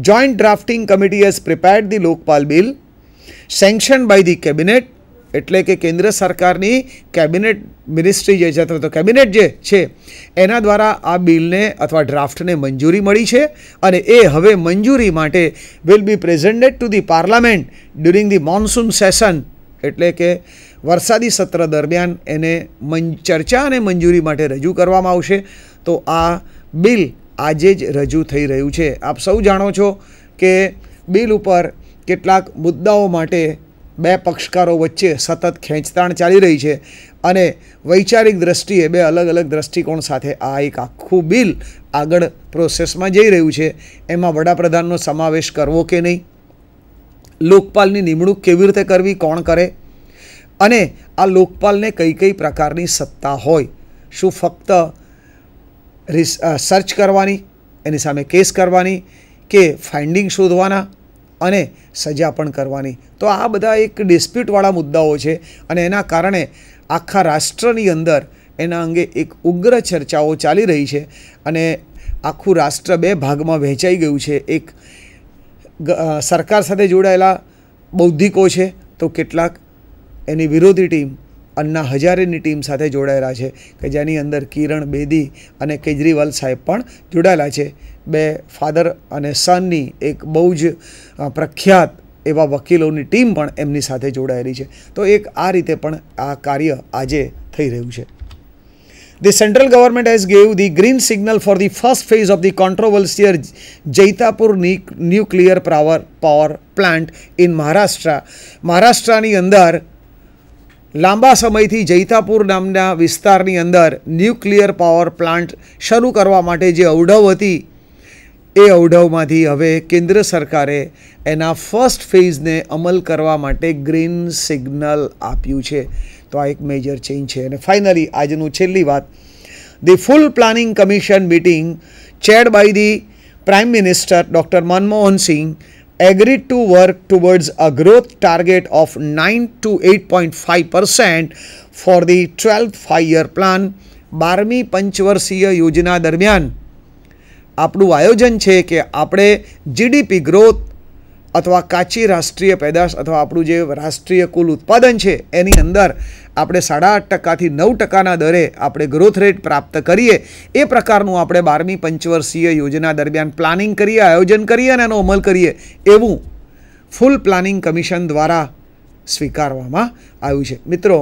Joint drafting committee has prepared the Lokpal bill sanction by the cabinet એટલે કે કેન્દ્ર સરકારની કેબિનેટ મિનિસ્ટ્રી જે છે અથવા તો કેબિનેટ જે છે એના દ્વારા આ બિલને અથવા ડ્રાફ્ટને મંજૂરી મળી છે અને એ હવે મંજૂરી માટે will be presented to the parliament during the monsoon session એટલે કે વરસાદી સત્ર દરમિયાન એને ચર્ચા અને મંજૂરી માટે રજૂ કરવામાં આવશે તો આ બિલ આજે જ રજૂ થઈ રહ્યું છે આપ સૌ જાણો છો કે બિલ ઉપર કેટલાક મુદ્દાઓ માટે બે પક્ષકારો વચ્ચે સતત ખેંચતાણ ચાલી રહી છે અને વૈચારિક દ્રષ્ટિએ બે અલગ અલગ દ્રષ્ટિકોણ સાથે આ એક આખું બિલ આગળ પ્રોસેસમાં જઈ રહ્યું છે એમાં વડાપ્રધાનનો સમાવેશ કરવો કે નહીં લોકપાલની નિમણૂક કેવી રીતે કરવી કોણ કરે અને આ લોકપાલને કઈ કઈ પ્રકારની સત્તા હોય શું ફક્ત સર્ચ કરવાની એની સામે કેસ કરવાની કે ફાઇન્ડિંગ શોધવાના અને સજા પણ કરવાની તો આ બધા એક ડિસ્પ્યુટવાળા મુદ્દાઓ છે અને એના કારણે આખા રાષ્ટ્રની અંદર એના અંગે એક ઉગ્ર ચર્ચાઓ ચાલી રહી છે અને આખું રાષ્ટ્ર બે ભાગમાં વહેંચાઈ ગયું છે એક સરકાર સાથે જોડાયેલા બૌદ્ધિકો છે તો કેટલાક એની વિરોધી ટીમ અન્ના હજારેની ટીમ સાથે જોડાયેલા છે કે જેની અંદર કિરણ બેદી અને કેજરીવાલ સાહેબ પણ જોડાયેલા છે બે ફાધર અને સનની એક બહુ જ પ્રખ્યાત એવા વકીલોની ટીમ પણ એમની સાથે જોડાયેલી છે તો એક આ રીતે પણ આ કાર્ય આજે થઈ રહ્યું છે The central government has gave the green signal for the first phase of the controversial Jaitapur nuclear power, power plant in Maharashtra. મહારાષ્ટ્રની અંદર લાંબા સમયથી જૈતાપુર નામના વિસ્તારની અંદર ન્યુક્લિયર પાવર પ્લાન્ટ શરૂ કરવા માટે જે અવઢવ હતી એ અવઢવમાંથી હવે કેન્દ્ર સરકારે એના ફર્સ્ટ ફેઝને અમલ કરવા માટે ગ્રીન સિગ્નલ આપ્યું છે તો આ એક મેજર ચેન્જ છે અને ફાઇનલી આજનું છેલ્લી વાત the full planning commission meeting chaired by the prime minister doctor Manmohan Singh agreed to work towards a growth target of 9 to 8.5% for the 12th five-year plan બારમી પંચવર્ષીય યોજના દરમિયાન આપણું આયોજન છે કે આપણે જીડીપી ગ્રોથ અથવા કાચી રાષ્ટ્રીય પેદાશ અથવા આપણું જે રાષ્ટ્રીય કુલ ઉત્પાદન છે એની અંદર આપણે સાડા આઠ ટકાથી નવ ટકાના દરે આપણે ગ્રોથ રેટ પ્રાપ્ત કરીએ એ પ્રકારનું આપણે બારમી પંચવર્ષીય યોજના દરમિયાન પ્લાનિંગ કરીએ આયોજન કરીએ અને એનો અમલ કરીએ એવું ફૂલ પ્લાનિંગ કમિશન દ્વારા સ્વીકારવામાં આવ્યું છે મિત્રો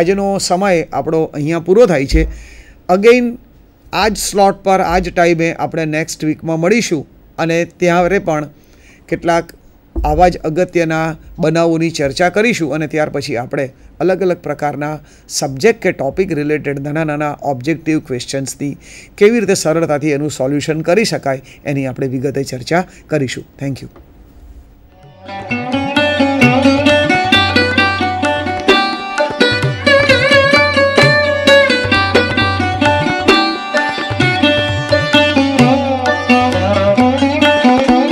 આજનો સમય આપણો અહીંયા પૂરો થાય છે અગેઇન આ જ સ્લોટ પર આ જ ટાઈમે આપણે નેક્સ્ટ વીકમાં મળીશું અને ત્યારે પણ કેટલાક અવાજ અગત્યના બનાવઓની ચર્ચા કરીશુ અને ત્યાર પછી આપણે અલગ અલગ પ્રકારના સબ્જેક્ટ કે ટોપિક રિલેટેડ ધનાનાના ઓબ્જેક્ટિવ ક્વેશ્ચન્સની કેવી રીતે સરળતાથી એનું સોલ્યુશન કરી શકાય એની આપણે વિગતવાર ચર્ચા કરીશુ થેન્ક યુ